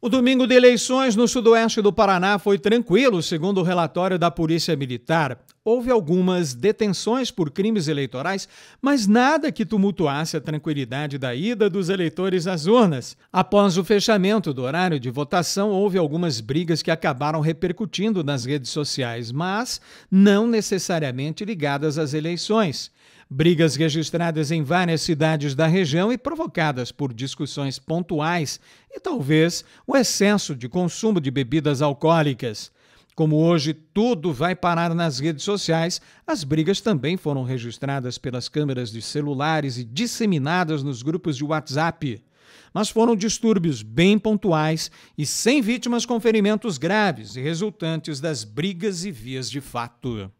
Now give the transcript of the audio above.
O domingo de eleições no sudoeste do Paraná foi tranquilo, segundo o relatório da Polícia Militar. Houve algumas detenções por crimes eleitorais, mas nada que tumultuasse a tranquilidade da ida dos eleitores às urnas. Após o fechamento do horário de votação, houve algumas brigas que acabaram repercutindo nas redes sociais, mas não necessariamente ligadas às eleições. Brigas registradas em várias cidades da região e provocadas por discussões pontuais e talvez o excesso de consumo de bebidas alcoólicas. Como hoje tudo vai parar nas redes sociais, as brigas também foram registradas pelas câmeras de celulares e disseminadas nos grupos de WhatsApp. Mas foram distúrbios bem pontuais e sem vítimas com ferimentos graves e resultantes das brigas e vias de fato.